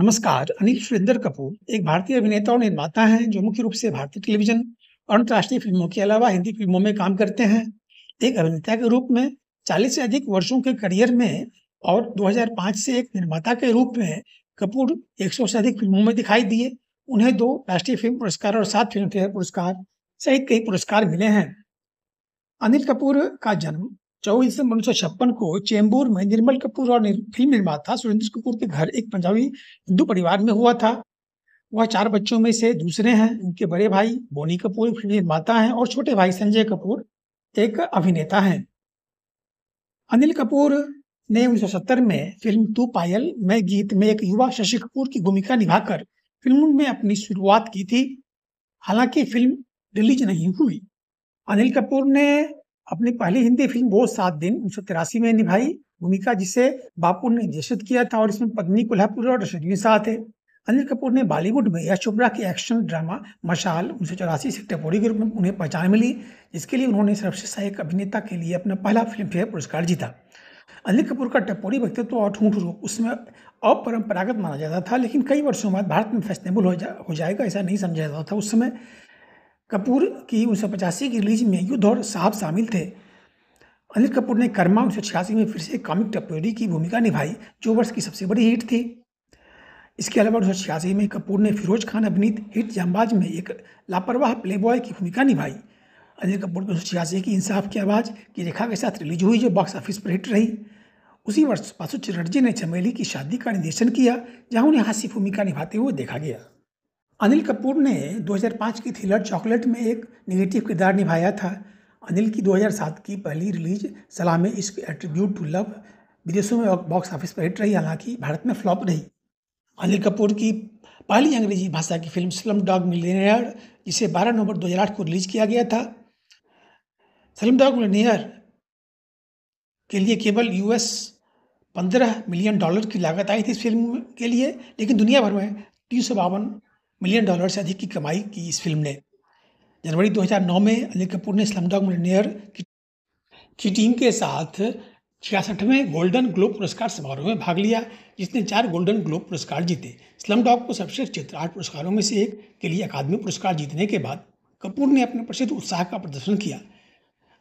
नमस्कार अनिल सुरेंद्र कपूर एक भारतीय अभिनेता और निर्माता हैं जो मुख्य रूप से भारतीय टेलीविजन और अंतर्राष्ट्रीय फिल्मों के अलावा हिंदी फिल्मों में काम करते हैं एक अभिनेता के रूप में 40 से अधिक वर्षों के करियर में और 2005 से एक निर्माता के रूप में कपूर 100 से अधिक फिल्मों में दिखाई दिए उन्हें दो राष्ट्रीय फिल्म पुरस्कार और सात फिल्म फेयर पुरस्कार सहित कई पुरस्कार मिले हैं अनिल कपूर का जन्म चौबीस दिसंबर उन्नीस सौ छप्पन को चेंबूर में निर्मल कपूर और फिल्म निर्माता सुरेंद्र कपूर के घर एक पंजाबी हिंदू परिवार में हुआ था वह चार बच्चों में से दूसरे हैं उनके बड़े भाई बोनी कपूर फिल्म निर्माता हैं और छोटे भाई संजय कपूर एक अभिनेता हैं अनिल कपूर ने 1970 में फिल्म तू पायल में गीत में एक युवा शशि कपूर की भूमिका निभाकर फिल्म में अपनी शुरुआत की थी हालांकि फिल्म रिलीज नहीं हुई अनिल कपूर ने अपनी पहली हिंदी फिल्म वो सात दिन उन्नीस में निभाई भूमिका जिसे बापू ने निर्देशित किया था और इसमें पत्नी कोल्हापुर और रशदीन साथ थे अनिल कपूर ने बॉलीवुड में यश चोपड़ा के एक्शन ड्रामा मशाल उन्नीस सौ चौरासी से टपोरी के रूप में उन्हें पहचान मिली जिसके लिए उन्होंने सर्वश्रेष्ठ सहायक अभिनेता के लिए अपना पहला फिल्म फेयर पुरस्कार जीता अनिल कपूर का टपोरी व्यक्तित्व और ठूठ रूप उसमें अपरंपरागत माना जाता था लेकिन कई वर्षों बाद भारत में फैशनेबल हो जा हो जाएगा ऐसा नहीं समझा जाता था उस समय कपूर की उन्नीस की रिलीज में युद्ध और साहब शामिल थे अनिल कपूर ने कर्मा उन्नीस में फिर से कॉमिक टपोरी की भूमिका निभाई जो वर्ष की सबसे बड़ी हिट थी इसके अलावा उन्नीस में कपूर ने फिरोज खान अभिनीत हिट जामबाज में एक लापरवाह प्लेबॉय की भूमिका निभाई अनिल कपूर की उन्नीस की इंसाफ की आवाज़ की रेखा के साथ रिलीज हुई जो बॉक्स ऑफिस पर हिट रही उसी वर्ष पासु चटर्जी ने चमेली की शादी का निर्देशन किया जहां उन्हें हास्य भूमिका निभाते हुए देखा गया अनिल कपूर ने 2005 की थ्रिलर चॉकलेट में एक निगेटिव किरदार निभाया था अनिल की 2007 की पहली रिलीज सलाम इश्क एट्रीब्यूट टू लव विदेशों में बॉक्स ऑफिस पर हिट रही हालांकि भारत में फ्लॉप रही अनिल कपूर की पहली अंग्रेजी भाषा की फिल्म स्लम डॉग मिलेनियर जिसे 12 नवंबर 2008 को रिलीज किया गया था स्लम डॉग मिलेनियर के लिए केवल यूएस 15 मिलियन डॉलर की लागत आई थी इस फिल्म के लिए लेकिन दुनिया भर में तीन सौ बावन मिलियन डॉलर से अधिक की कमाई की इस फिल्म ने जनवरी 2009 में अनिल कपूर ने स्लमडॉग मिलनियर की टीम के साथ छियासठवें गोल्डन ग्लोब पुरस्कार समारोह में भाग लिया जिसने चार गोल्डन ग्लोब पुरस्कार जीते स्लम डॉग को सर्वश्रेष्ठ आठ पुरस्कारों में से एक के लिए अकादमी पुरस्कार जीतने के बाद कपूर ने अपने प्रसिद्ध उत्साह का प्रदर्शन किया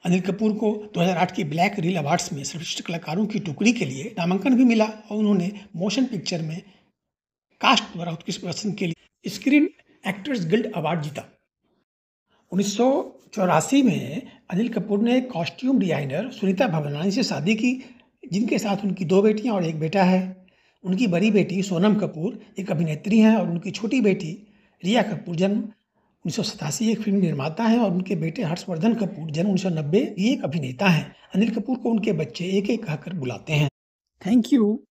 अनिल कपूर को 2008 के ब्लैक रील अवार्ड्स में सर्वश्रेष्ठ कलाकारों की टुकड़ी के लिए नामांकन भी मिला और उन्होंने मोशन पिक्चर में कास्ट द्वारा उत्कृष्ट प्रदर्शन के लिए स्क्रीन एक्टर्स गिल्ड अवार्ड जीता उन्नीस में अनिल कपूर ने कॉस्ट्यूम डिजाइनर सुनीता भवनानी से शादी की जिनके साथ उनकी दो बेटियां और एक बेटा है उनकी बड़ी बेटी सोनम कपूर एक अभिनेत्री हैं और उनकी छोटी बेटी रिया कपूर जन्म उन्नीस एक फिल्म निर्माता हैं और उनके बेटे हर्षवर्धन कपूर जन्म उन्नीस ये एक अभिनेता हैं अनिल कपूर को उनके बच्चे एक एक कहकर बुलाते हैं थैंक यू